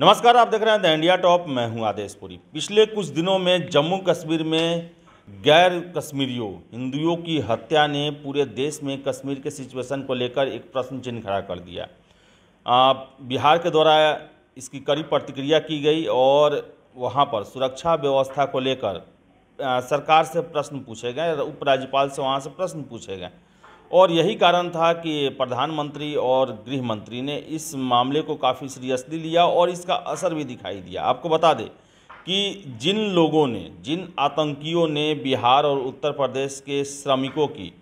नमस्कार आप देख रहे हैं द इंडिया टॉप मैं हूं आदेश पुरी पिछले कुछ दिनों में जम्मू कश्मीर में गैर कश्मीरियों हिंदुओं की हत्या ने पूरे देश में कश्मीर के सिचुएशन को लेकर एक प्रश्न चिन्ह खड़ा कर दिया आ, बिहार के द्वारा इसकी कड़ी प्रतिक्रिया की गई और वहां पर सुरक्षा व्यवस्था को लेकर सरकार से प्रश्न पूछे गए उपराज्यपाल से वहाँ से प्रश्न पूछे गए और यही कारण था कि प्रधानमंत्री और गृह मंत्री ने इस मामले को काफ़ी सीरियसली लिया और इसका असर भी दिखाई दिया आपको बता दें कि जिन लोगों ने जिन आतंकियों ने बिहार और उत्तर प्रदेश के श्रमिकों की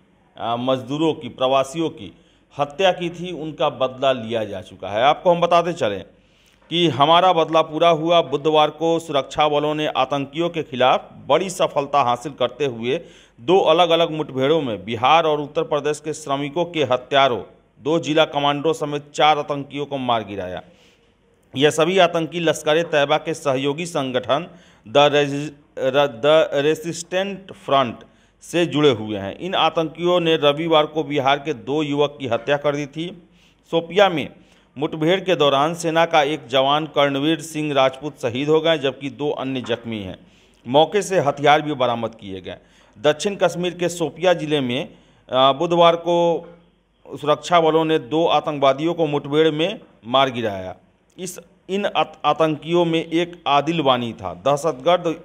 मजदूरों की प्रवासियों की हत्या की थी उनका बदला लिया जा चुका है आपको हम बताते चलें कि हमारा बदला पूरा हुआ बुधवार को सुरक्षा बलों ने आतंकियों के खिलाफ बड़ी सफलता हासिल करते हुए दो अलग अलग मुठभेड़ों में बिहार और उत्तर प्रदेश के श्रमिकों के हत्यारों दो जिला कमांडरों समेत चार आतंकियों को मार गिराया यह सभी आतंकी लश्कर तैयबा के सहयोगी संगठन द द रेसिस्टेंट फ्रंट से जुड़े हुए हैं इन आतंकियों ने रविवार को बिहार के दो युवक की हत्या कर दी थी सोपिया में मुठभेड़ के दौरान सेना का एक जवान कर्णवीर सिंह राजपूत शहीद हो गए जबकि दो अन्य जख्मी हैं मौके से हथियार भी बरामद किए गए दक्षिण कश्मीर के सोपिया ज़िले में बुधवार को सुरक्षा बलों ने दो आतंकवादियों को मुठभेड़ में मार गिराया इस इन आतंकियों में एक आदिल वानी था दहशतगर्द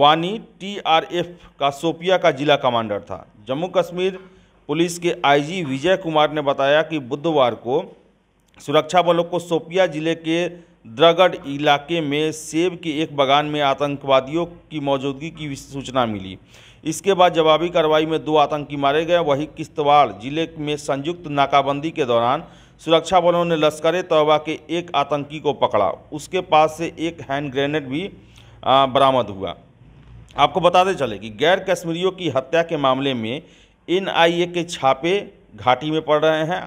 वानी टीआरएफ का सोपिया का जिला कमांडर था जम्मू कश्मीर पुलिस के आईजी विजय कुमार ने बताया कि बुधवार को सुरक्षा बलों को सोपिया जिले के द्रगड इलाके में सेब के एक बागान में आतंकवादियों की मौजूदगी की सूचना मिली इसके बाद जवाबी कार्रवाई में दो आतंकी मारे गए वहीं किश्तवाड़ जिले में संयुक्त नाकाबंदी के दौरान सुरक्षा बलों ने लश्कर तौबा के एक आतंकी को पकड़ा उसके पास से एक हैंड ग्रेनेड भी बरामद हुआ आपको बताते चले कि गैर कश्मीरियों की हत्या के मामले में एनआईए के छापे घाटी में पड़ रहे हैं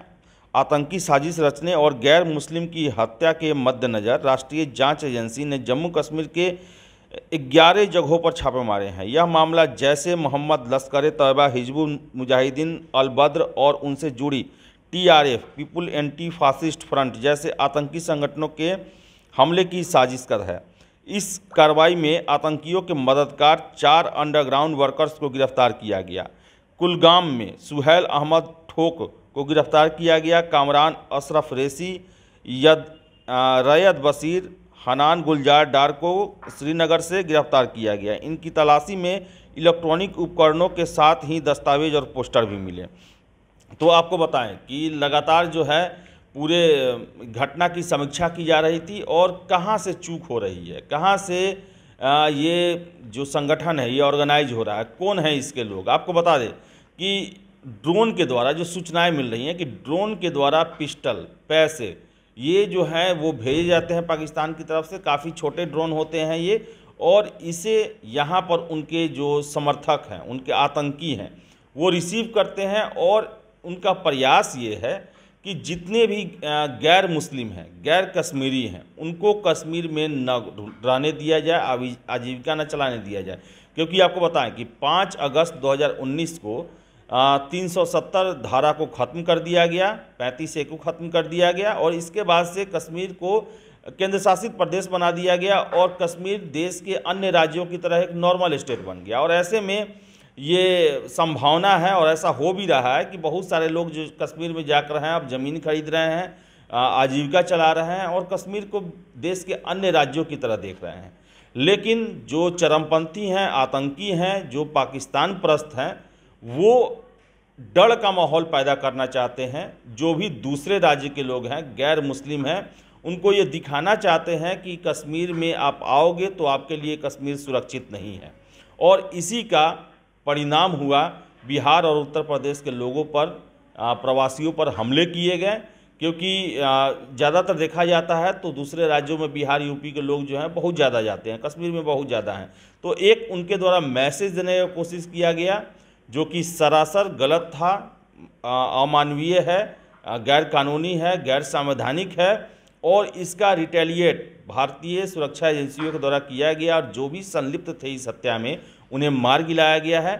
आतंकी साजिश रचने और गैर मुस्लिम की हत्या के मद्देनज़र राष्ट्रीय जांच एजेंसी ने जम्मू कश्मीर के ग्यारह जगहों पर छापे मारे हैं यह मामला जैसे मोहम्मद लश्कर तयबा हिजबुल मुजाहिदीन अलबद्र और उनसे जुड़ी TRF people anti fascist front जैसे आतंकी संगठनों के हमले की साजिश कर है इस कार्रवाई में आतंकियों के मददगार चार अंडरग्राउंड वर्कर्स को गिरफ्तार किया गया कुलगाम में सुहैल अहमद ठोक को गिरफ्तार किया गया कामरान अशरफ रेसी यद रैयद बशीर हनान गुलजार डार को श्रीनगर से गिरफ्तार किया गया इनकी तलाशी में इलेक्ट्रॉनिक उपकरणों के साथ ही दस्तावेज और पोस्टर भी मिले तो आपको बताएं कि लगातार जो है पूरे घटना की समीक्षा की जा रही थी और कहाँ से चूक हो रही है कहाँ से ये जो संगठन है ये ऑर्गेनाइज हो रहा है कौन है इसके लोग आपको बता दें कि ड्रोन के द्वारा जो सूचनाएं मिल रही हैं कि ड्रोन के द्वारा पिस्टल पैसे ये जो हैं वो भेजे जाते हैं पाकिस्तान की तरफ से काफ़ी छोटे ड्रोन होते हैं ये और इसे यहाँ पर उनके जो समर्थक हैं उनके आतंकी हैं वो रिसीव करते हैं और उनका प्रयास ये है कि जितने भी गैर मुस्लिम हैं गैर कश्मीरी हैं उनको कश्मीर में न रहने दिया जाए आजीविका न चलाने दिया जाए क्योंकि आपको बताएं कि 5 अगस्त 2019 को तीन सौ सत्तर धारा को ख़त्म कर दिया गया पैंतीस ए को ख़त्म कर दिया गया और इसके बाद से कश्मीर को केंद्र शासित प्रदेश बना दिया गया और कश्मीर देश के अन्य राज्यों की तरह एक नॉर्मल स्टेट बन गया और ऐसे में ये संभावना है और ऐसा हो भी रहा है कि बहुत सारे लोग जो कश्मीर में जाकर हैं अब ज़मीन खरीद रहे हैं आजीविका चला रहे हैं और कश्मीर को देश के अन्य राज्यों की तरह देख रहे हैं लेकिन जो चरमपंथी हैं आतंकी हैं जो पाकिस्तान प्रस्त हैं वो डर का माहौल पैदा करना चाहते हैं जो भी दूसरे राज्य के लोग हैं गैर मुस्लिम हैं उनको ये दिखाना चाहते हैं कि कश्मीर में आप आओगे तो आपके लिए कश्मीर सुरक्षित नहीं है और इसी का परिणाम हुआ बिहार और उत्तर प्रदेश के लोगों पर प्रवासियों पर हमले किए गए क्योंकि ज़्यादातर देखा जाता है तो दूसरे राज्यों में बिहार यूपी के लोग जो हैं बहुत ज़्यादा जाते हैं कश्मीर में बहुत ज़्यादा हैं तो एक उनके द्वारा मैसेज देने की कोशिश किया गया जो कि सरासर गलत था अमानवीय है गैर कानूनी है गैर संवैधानिक है और इसका रिटेलिएट भारतीय सुरक्षा एजेंसियों के द्वारा किया गया और जो भी संलिप्त थे इस हत्या में उन्हें मार गिलाया गया है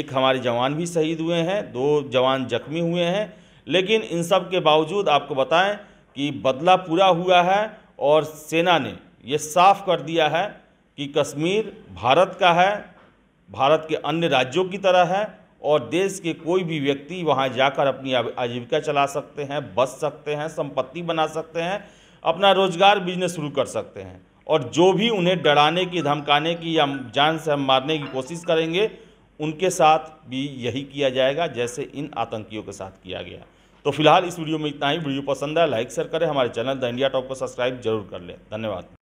एक हमारे जवान भी शहीद हुए हैं दो जवान जख्मी हुए हैं लेकिन इन सब के बावजूद आपको बताएं कि बदला पूरा हुआ है और सेना ने यह साफ कर दिया है कि कश्मीर भारत का है भारत के अन्य राज्यों की तरह है और देश के कोई भी व्यक्ति वहाँ जाकर अपनी आजीविका चला सकते हैं बस सकते हैं संपत्ति बना सकते हैं अपना रोजगार बिजनेस शुरू कर सकते हैं और जो भी उन्हें डराने की धमकाने की या जान से हम मारने की कोशिश करेंगे उनके साथ भी यही किया जाएगा जैसे इन आतंकियों के साथ किया गया तो फिलहाल इस वीडियो में इतना ही वीडियो पसंद है लाइक शेयर करें हमारे चैनल द इंडिया टॉप को सब्सक्राइब जरूर कर लें धन्यवाद